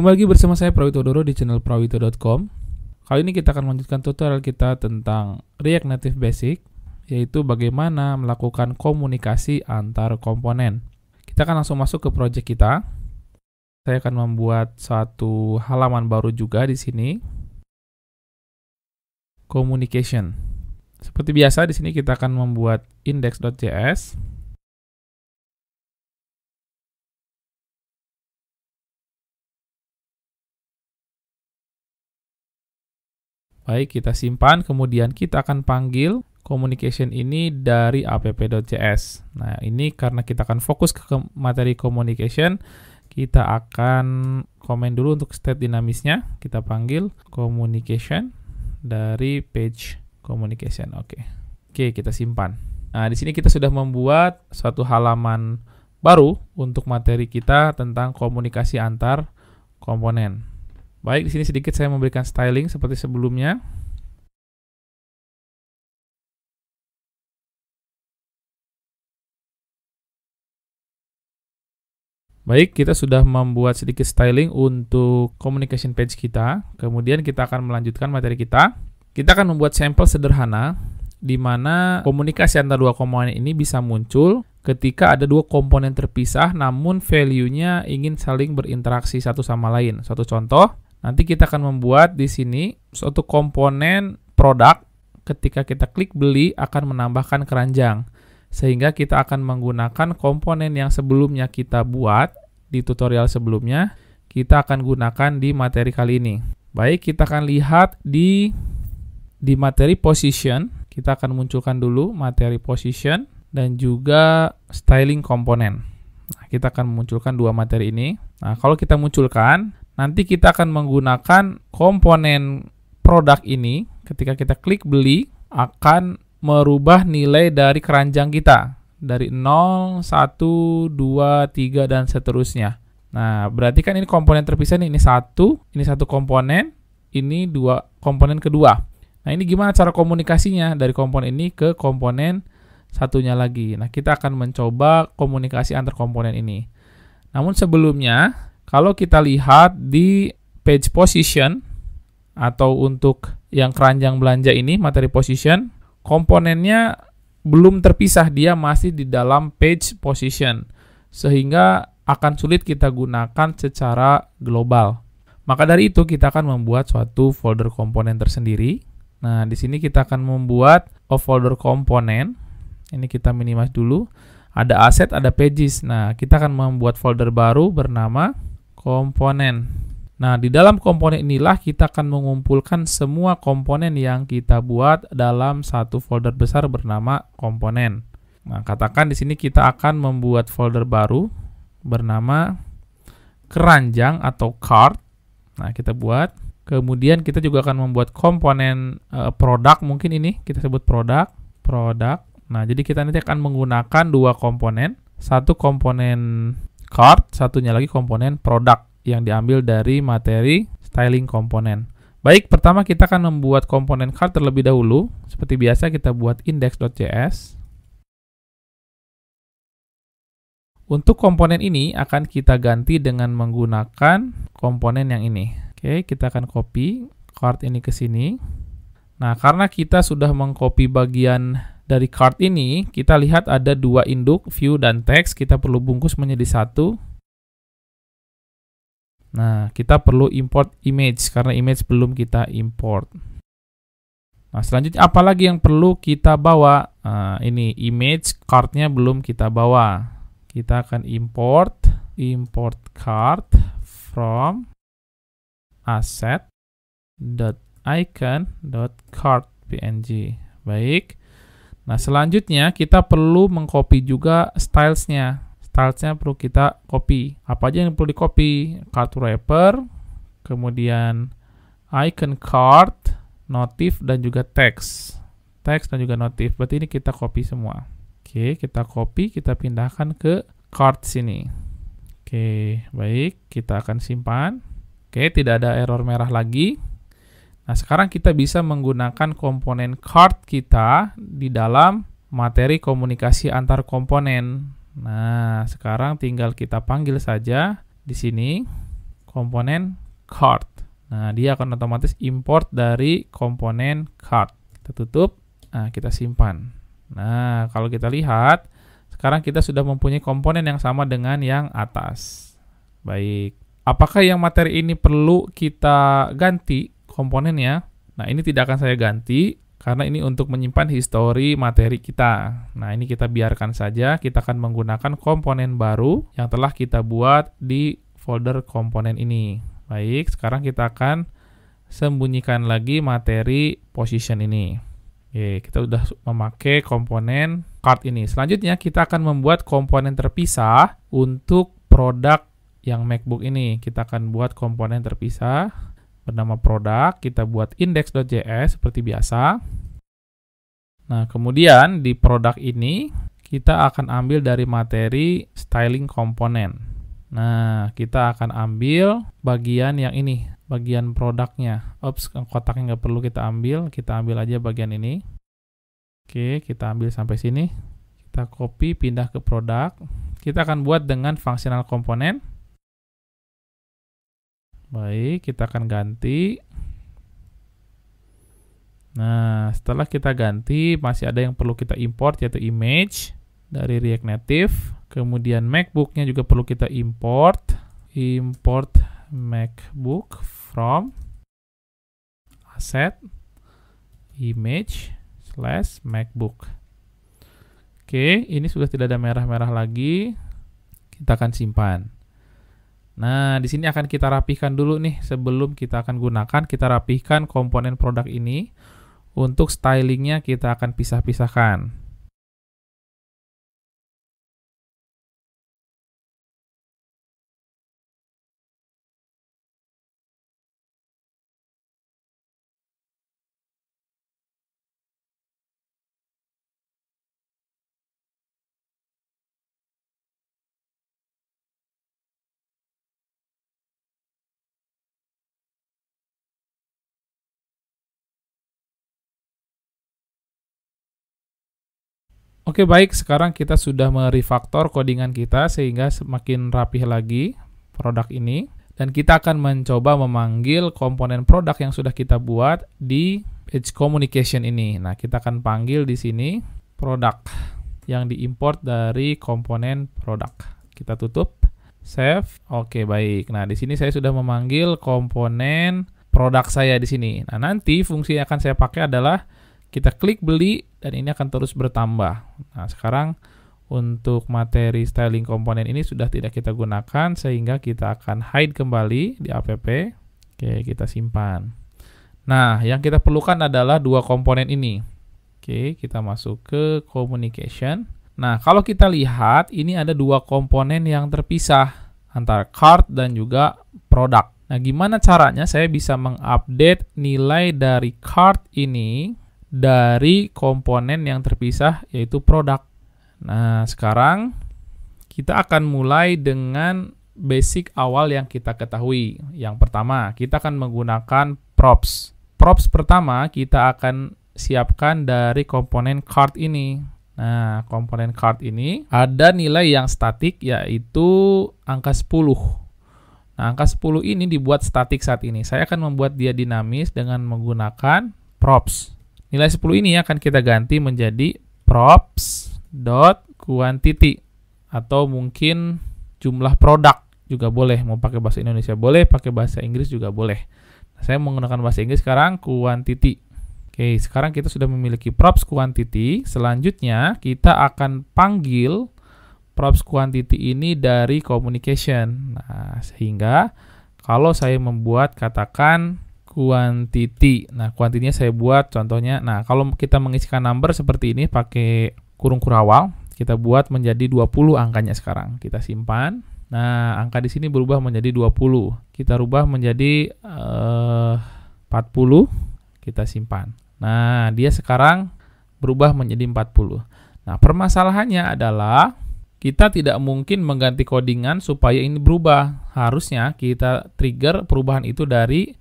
Kembali lagi bersama saya Prawito Doro di channel prawito.com. Kali ini kita akan melanjutkan tutorial kita tentang React Native Basic, yaitu bagaimana melakukan komunikasi antar komponen. Kita akan langsung masuk ke project kita. Saya akan membuat satu halaman baru juga di sini. Communication. Seperti biasa di sini kita akan membuat index.js Baik, kita simpan, kemudian kita akan panggil communication ini dari app.js. Nah, ini karena kita akan fokus ke materi communication, kita akan komen dulu untuk state dinamisnya. Kita panggil communication dari page communication. Oke. Oke, kita simpan. Nah, di sini kita sudah membuat suatu halaman baru untuk materi kita tentang komunikasi antar komponen. Baik, di sini sedikit saya memberikan styling seperti sebelumnya. Baik, kita sudah membuat sedikit styling untuk communication page kita. Kemudian kita akan melanjutkan materi kita. Kita akan membuat sampel sederhana di mana komunikasi antara dua komponen ini bisa muncul ketika ada dua komponen terpisah namun value-nya ingin saling berinteraksi satu sama lain. Satu contoh, Nanti kita akan membuat di sini suatu komponen produk ketika kita klik beli akan menambahkan keranjang. Sehingga kita akan menggunakan komponen yang sebelumnya kita buat di tutorial sebelumnya, kita akan gunakan di materi kali ini. Baik, kita akan lihat di di materi position, kita akan munculkan dulu materi position dan juga styling komponen. Nah, kita akan munculkan dua materi ini. Nah, kalau kita munculkan, Nanti kita akan menggunakan komponen produk ini ketika kita klik beli akan merubah nilai dari keranjang kita dari 0, 1, 2, 3 dan seterusnya. Nah, berarti kan ini komponen terpisah nih, ini satu, ini satu komponen, ini dua komponen kedua. Nah, ini gimana cara komunikasinya dari komponen ini ke komponen satunya lagi. Nah, kita akan mencoba komunikasi antar komponen ini. Namun sebelumnya, kalau kita lihat di page position atau untuk yang keranjang belanja ini materi position, komponennya belum terpisah, dia masih di dalam page position. Sehingga akan sulit kita gunakan secara global. Maka dari itu kita akan membuat suatu folder komponen tersendiri. Nah, di sini kita akan membuat a folder komponen. Ini kita minimize dulu. Ada aset, ada pages. Nah, kita akan membuat folder baru bernama komponen. Nah, di dalam komponen inilah kita akan mengumpulkan semua komponen yang kita buat dalam satu folder besar bernama komponen. Nah, katakan di sini kita akan membuat folder baru bernama keranjang atau Cart. Nah, kita buat. Kemudian kita juga akan membuat komponen e, produk mungkin ini kita sebut produk, produk. Nah, jadi kita nanti akan menggunakan dua komponen. Satu komponen card, satunya lagi komponen produk yang diambil dari materi styling komponen. Baik, pertama kita akan membuat komponen card terlebih dahulu. Seperti biasa kita buat index.js. Untuk komponen ini akan kita ganti dengan menggunakan komponen yang ini. Oke, kita akan copy card ini ke sini. Nah, karena kita sudah mengcopy bagian dari card ini kita lihat ada dua induk, view dan text. Kita perlu bungkus menjadi satu. Nah, kita perlu import image karena image belum kita import. Nah, selanjutnya apalagi yang perlu kita bawa? Nah, ini image cardnya belum kita bawa. Kita akan import import card from asset.icon.card.png. Baik. Nah, selanjutnya kita perlu mengcopy juga stylesnya. Stylesnya perlu kita copy. Apa aja yang perlu di-copy? Card wrapper, kemudian icon card, notif, dan juga text. Text dan juga notif. Berarti ini kita copy semua. Oke, kita copy, kita pindahkan ke card sini. Oke, baik. Kita akan simpan. Oke, tidak ada error merah lagi. Nah, sekarang kita bisa menggunakan komponen card kita di dalam materi komunikasi antar komponen. Nah, sekarang tinggal kita panggil saja di sini komponen card. Nah, dia akan otomatis import dari komponen card. Kita tutup, nah, kita simpan. Nah, kalau kita lihat, sekarang kita sudah mempunyai komponen yang sama dengan yang atas. Baik, apakah yang materi ini perlu kita ganti? Komponen ya. Nah, ini tidak akan saya ganti karena ini untuk menyimpan histori materi kita. Nah, ini kita biarkan saja, kita akan menggunakan komponen baru yang telah kita buat di folder komponen ini. Baik, sekarang kita akan sembunyikan lagi materi position ini. Oke, kita sudah memakai komponen card ini. Selanjutnya kita akan membuat komponen terpisah untuk produk yang MacBook ini. Kita akan buat komponen terpisah bernama produk, kita buat index.js seperti biasa. Nah, kemudian di produk ini kita akan ambil dari materi styling komponen. Nah, kita akan ambil bagian yang ini, bagian produknya. Ops, kotaknya nggak perlu kita ambil, kita ambil aja bagian ini. Oke, kita ambil sampai sini. Kita copy, pindah ke produk. Kita akan buat dengan functional component. Baik, kita akan ganti. Nah, setelah kita ganti, masih ada yang perlu kita import, yaitu image dari React Native. Kemudian MacBook-nya juga perlu kita import. Import MacBook from asset image slash MacBook. Oke, ini sudah tidak ada merah-merah lagi. Kita akan simpan. Nah, di sini akan kita rapihkan dulu nih sebelum kita akan gunakan. Kita rapihkan komponen produk ini. Untuk stylingnya kita akan pisah-pisahkan. Oke baik, sekarang kita sudah merefaktor codingan kita sehingga semakin rapih lagi produk ini. Dan kita akan mencoba memanggil komponen produk yang sudah kita buat di page communication ini. Nah, kita akan panggil di sini produk yang diimport dari komponen produk. Kita tutup, save. Oke baik, nah di sini saya sudah memanggil komponen produk saya di sini. Nah, nanti fungsi yang akan saya pakai adalah kita klik beli dan ini akan terus bertambah. Nah, sekarang untuk materi styling komponen ini sudah tidak kita gunakan sehingga kita akan hide kembali di app. Oke, kita simpan. Nah, yang kita perlukan adalah dua komponen ini. Oke, kita masuk ke communication. Nah, kalau kita lihat ini ada dua komponen yang terpisah antara card dan juga produk. Nah, gimana caranya saya bisa mengupdate nilai dari card ini dari komponen yang terpisah yaitu produk. Nah, sekarang kita akan mulai dengan basic awal yang kita ketahui. Yang pertama, kita akan menggunakan props. Props pertama kita akan siapkan dari komponen card ini. Nah, komponen card ini ada nilai yang statik yaitu angka 10. Nah, angka 10 ini dibuat statik saat ini. Saya akan membuat dia dinamis dengan menggunakan props. Nilai 10 ini akan kita ganti menjadi props.quantity atau mungkin jumlah produk juga boleh. Mau pakai bahasa Indonesia boleh, pakai bahasa Inggris juga boleh. Nah, saya menggunakan bahasa Inggris sekarang quantity. Oke, sekarang kita sudah memiliki props quantity. Selanjutnya kita akan panggil props quantity ini dari communication. Nah, sehingga kalau saya membuat katakan quantity. Nah, kuantitinya saya buat contohnya. Nah, kalau kita mengisikan number seperti ini pakai kurung kurawal, kita buat menjadi 20 angkanya sekarang. Kita simpan. Nah, angka di sini berubah menjadi 20. Kita rubah menjadi eh, 40. Kita simpan. Nah, dia sekarang berubah menjadi 40. Nah, permasalahannya adalah kita tidak mungkin mengganti codingan supaya ini berubah. Harusnya kita trigger perubahan itu dari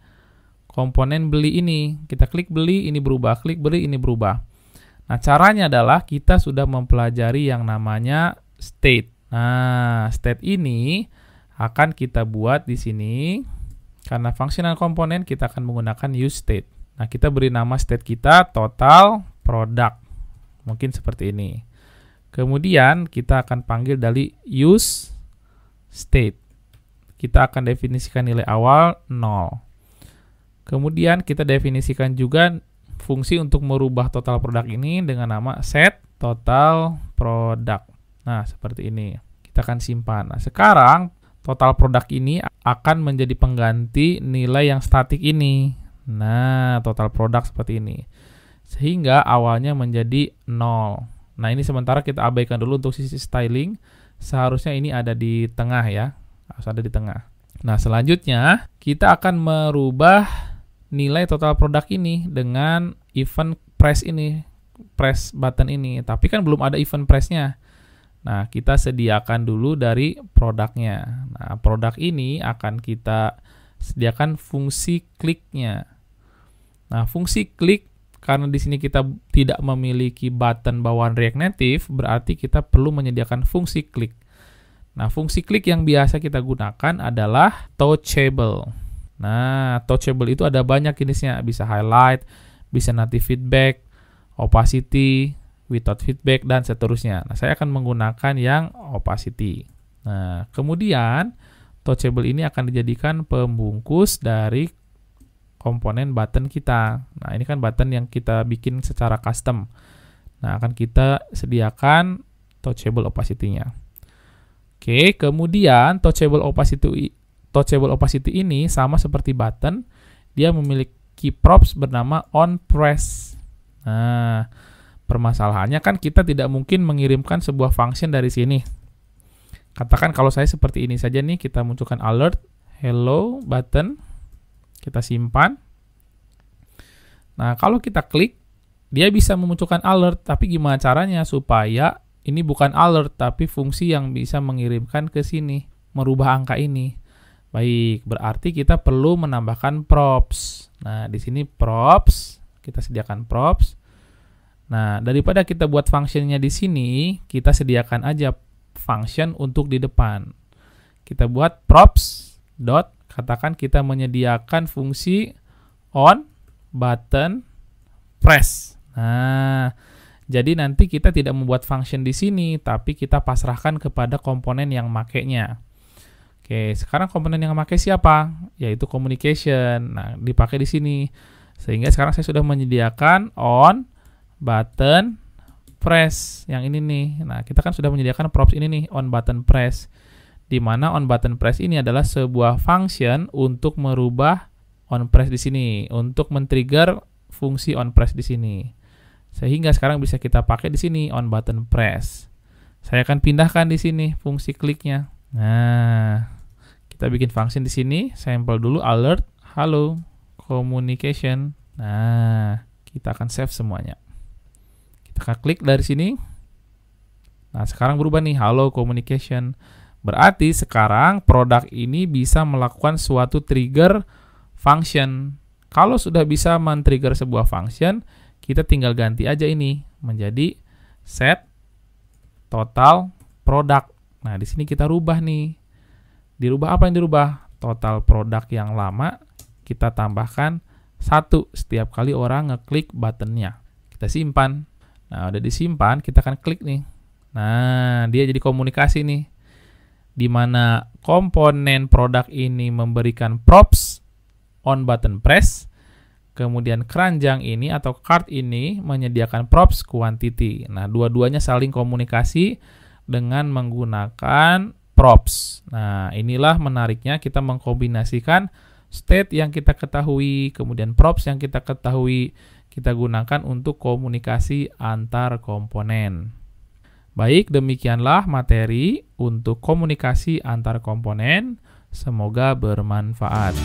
komponen beli ini. Kita klik beli, ini berubah. Klik beli, ini berubah. Nah, caranya adalah kita sudah mempelajari yang namanya state. Nah, state ini akan kita buat di sini. Karena fungsional komponen, kita akan menggunakan use state. Nah, kita beri nama state kita total product. Mungkin seperti ini. Kemudian, kita akan panggil dari use state. Kita akan definisikan nilai awal 0. Kemudian kita definisikan juga fungsi untuk merubah total produk ini dengan nama set total produk. Nah, seperti ini. Kita akan simpan. Nah, sekarang total produk ini akan menjadi pengganti nilai yang statik ini. Nah, total produk seperti ini. Sehingga awalnya menjadi 0. Nah, ini sementara kita abaikan dulu untuk sisi styling. Seharusnya ini ada di tengah ya. Harus ada di tengah. Nah, selanjutnya kita akan merubah nilai total produk ini dengan event press ini, press button ini. Tapi kan belum ada event pressnya. Nah, kita sediakan dulu dari produknya. Nah, produk ini akan kita sediakan fungsi kliknya. Nah, fungsi klik karena di sini kita tidak memiliki button bawaan React Native, berarti kita perlu menyediakan fungsi klik. Nah, fungsi klik yang biasa kita gunakan adalah touchable. Nah, touchable itu ada banyak jenisnya, bisa highlight, bisa nanti feedback, opacity, without feedback dan seterusnya. Nah, saya akan menggunakan yang opacity. Nah, kemudian touchable ini akan dijadikan pembungkus dari komponen button kita. Nah, ini kan button yang kita bikin secara custom. Nah, akan kita sediakan touchable opacity-nya. Oke, kemudian touchable opacity Touchable opacity ini sama seperti button, dia memiliki props bernama on press. Nah, permasalahannya kan kita tidak mungkin mengirimkan sebuah function dari sini. Katakan kalau saya seperti ini saja nih, kita munculkan alert hello button, kita simpan. Nah, kalau kita klik, dia bisa memunculkan alert, tapi gimana caranya supaya ini bukan alert tapi fungsi yang bisa mengirimkan ke sini, merubah angka ini. Baik, berarti kita perlu menambahkan props. Nah, di sini props, kita sediakan props. Nah, daripada kita buat functionnya di sini, kita sediakan aja function untuk di depan. Kita buat props dot katakan kita menyediakan fungsi on button press. Nah, jadi nanti kita tidak membuat function di sini, tapi kita pasrahkan kepada komponen yang makainya. Oke, sekarang komponen yang pakai siapa? Yaitu communication. Nah, dipakai di sini. Sehingga sekarang saya sudah menyediakan on button press yang ini nih. Nah, kita kan sudah menyediakan props ini nih on button press. Di mana on button press ini adalah sebuah function untuk merubah on press di sini, untuk men-trigger fungsi on press di sini. Sehingga sekarang bisa kita pakai di sini on button press. Saya akan pindahkan di sini fungsi kliknya. Nah, kita bikin function di sini, sampel dulu alert, halo, communication. Nah, kita akan save semuanya. Kita akan klik dari sini. Nah, sekarang berubah nih, halo communication. Berarti sekarang produk ini bisa melakukan suatu trigger function. Kalau sudah bisa men-trigger sebuah function, kita tinggal ganti aja ini menjadi set total produk. Nah, di sini kita rubah nih. Dirubah apa yang dirubah? Total produk yang lama kita tambahkan satu setiap kali orang ngeklik buttonnya. Kita simpan. Nah, udah disimpan, kita akan klik nih. Nah, dia jadi komunikasi nih. Di mana komponen produk ini memberikan props on button press, kemudian keranjang ini atau card ini menyediakan props quantity. Nah, dua-duanya saling komunikasi dengan menggunakan props. Nah, inilah menariknya kita mengkombinasikan state yang kita ketahui, kemudian props yang kita ketahui, kita gunakan untuk komunikasi antar komponen. Baik, demikianlah materi untuk komunikasi antar komponen. Semoga bermanfaat.